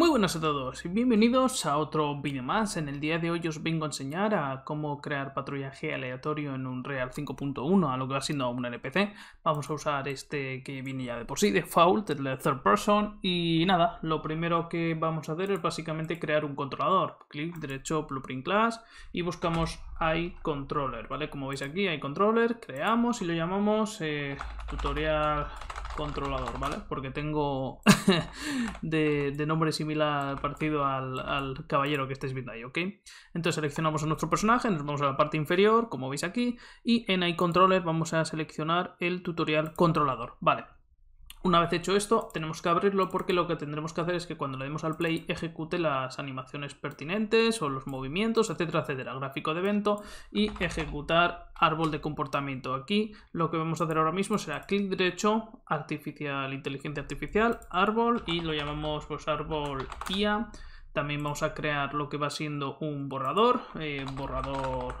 Muy buenas a todos y bienvenidos a otro vídeo más. En el día de hoy os vengo a enseñar a cómo crear patrullaje aleatorio en un Real 5.1 a lo que va siendo un NPC. Vamos a usar este que viene ya de por sí, de default, el third person. Y nada, lo primero que vamos a hacer es básicamente crear un controlador. Clic derecho, blueprint class y buscamos iController, ¿vale? Como veis aquí, iController, creamos y lo llamamos eh, tutorial controlador, ¿vale? Porque tengo de, nombre similar partido al, al, caballero que estáis viendo ahí, ¿ok? Entonces seleccionamos a nuestro personaje, nos vamos a la parte inferior, como veis aquí, y en iController vamos a seleccionar el tutorial controlador, ¿vale? Una vez hecho esto, tenemos que abrirlo porque lo que tendremos que hacer es que cuando le demos al play ejecute las animaciones pertinentes o los movimientos, etcétera, etcétera, gráfico de evento y ejecutar árbol de comportamiento. Aquí lo que vamos a hacer ahora mismo será clic derecho, artificial, inteligencia artificial, árbol y lo llamamos pues árbol IA. También vamos a crear lo que va siendo un borrador, eh, borrador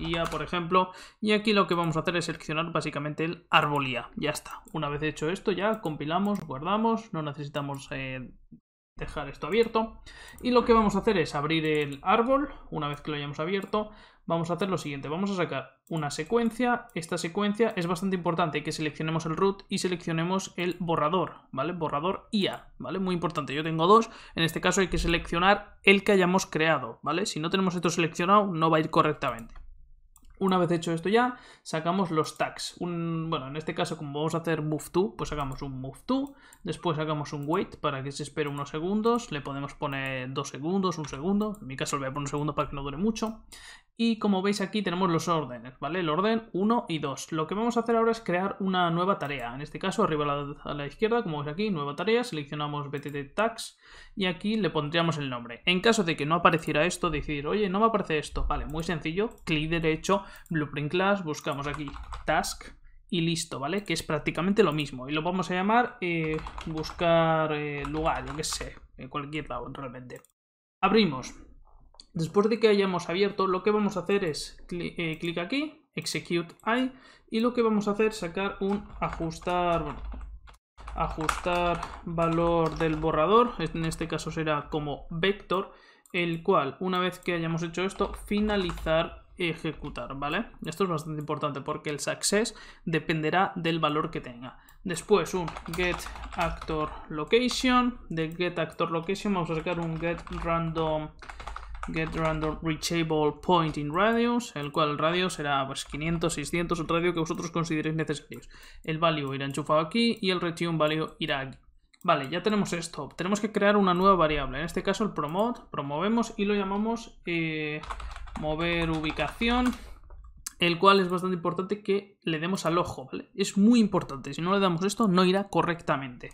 IA, por ejemplo. Y aquí lo que vamos a hacer es seleccionar básicamente el árbol IA. Ya está. Una vez hecho esto, ya compilamos, guardamos, no necesitamos eh, dejar esto abierto. Y lo que vamos a hacer es abrir el árbol. Una vez que lo hayamos abierto, vamos a hacer lo siguiente. Vamos a sacar una secuencia. Esta secuencia es bastante importante que seleccionemos el root y seleccionemos el borrador, ¿vale? Borrador IA, ¿vale? Muy importante. Yo tengo dos. En este caso hay que seleccionar el que hayamos creado, ¿vale? Si no tenemos esto seleccionado, no va a ir correctamente. Una vez hecho esto ya, sacamos los tags. Un, bueno, en este caso, como vamos a hacer move to, pues sacamos un move to, después sacamos un wait para que se espere unos segundos, le podemos poner dos segundos, un segundo, en mi caso le voy a poner un segundo para que no dure mucho, y como veis aquí tenemos los órdenes, ¿vale? El orden 1 y 2. Lo que vamos a hacer ahora es crear una nueva tarea. En este caso, arriba a la, izquierda, como veis aquí, nueva tarea, seleccionamos BTT Tags y aquí le pondríamos el nombre. En caso de que no apareciera esto, decir, oye, no me aparece esto. Vale, muy sencillo, clic derecho, Blueprint Class, buscamos aquí Task y listo, ¿vale? Que es prácticamente lo mismo. Y lo vamos a llamar eh, buscar eh, lugar, yo qué sé, en cualquier lado realmente. Abrimos Después de que hayamos abierto, lo que vamos a hacer es eh, clic aquí, execute I, y lo que vamos a hacer es sacar un ajustar, ajustar valor del borrador, en este caso será como vector, el cual, una vez que hayamos hecho esto, finalizar ejecutar, ¿vale? Esto es bastante importante porque el success dependerá del valor que tenga. Después un get actor location, de get actor location vamos a sacar un get random get reachable point in radius, el cual el radio será pues 500, 600, el radio que vosotros consideréis necesarios. El value irá enchufado aquí y el retune value irá aquí. Vale, ya tenemos esto. Tenemos que crear una nueva variable. En este caso el promote, promovemos y lo llamamos eh, mover ubicación, el cual es bastante importante que le demos al ojo, Es muy importante. Si no le damos esto, no irá correctamente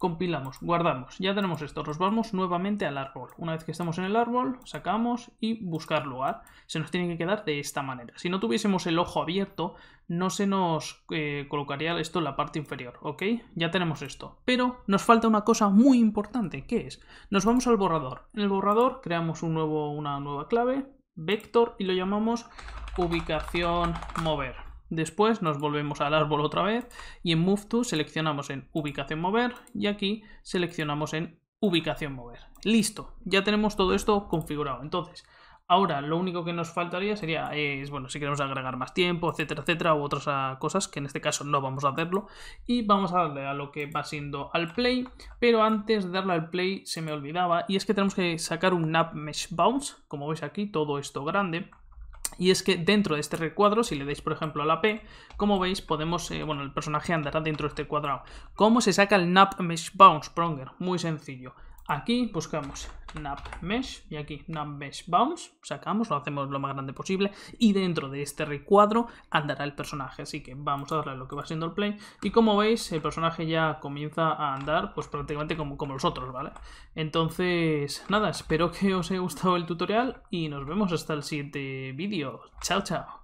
compilamos, guardamos, ya tenemos esto, nos vamos nuevamente al árbol. Una vez que estamos en el árbol, sacamos y buscar lugar. Se nos tiene que quedar de esta manera. Si no tuviésemos el ojo abierto, no se nos eh, colocaría esto en la parte inferior, ¿ok? Ya tenemos esto. Pero nos falta una cosa muy importante, ¿qué es? Nos vamos al borrador. En el borrador creamos un nuevo, una nueva clave, vector, y lo llamamos ubicación mover. Después nos volvemos al árbol otra vez y en Move To seleccionamos en ubicación mover y aquí seleccionamos en ubicación mover. Listo, ya tenemos todo esto configurado. Entonces, ahora lo único que nos faltaría sería, es, bueno, si queremos agregar más tiempo, etcétera, etcétera, u otras ah, cosas que en este caso no vamos a hacerlo. Y vamos a darle a lo que va siendo al play, pero antes de darle al play se me olvidaba y es que tenemos que sacar un Nap Mesh Bounce, como veis aquí, todo esto grande y es que dentro de este recuadro, si le dais por ejemplo a la P, como veis podemos, eh, bueno, el personaje andará dentro de este cuadrado. ¿Cómo se saca el Nap Mesh Bounce Pronger? Muy sencillo. Aquí buscamos mesh y aquí mesh Bounce, sacamos, lo hacemos lo más grande posible y dentro de este recuadro andará el personaje, así que vamos a darle lo que va siendo el play y como veis el personaje ya comienza a andar pues prácticamente como, como los otros, ¿vale? Entonces nada, espero que os haya gustado el tutorial y nos vemos hasta el siguiente vídeo, chao chao.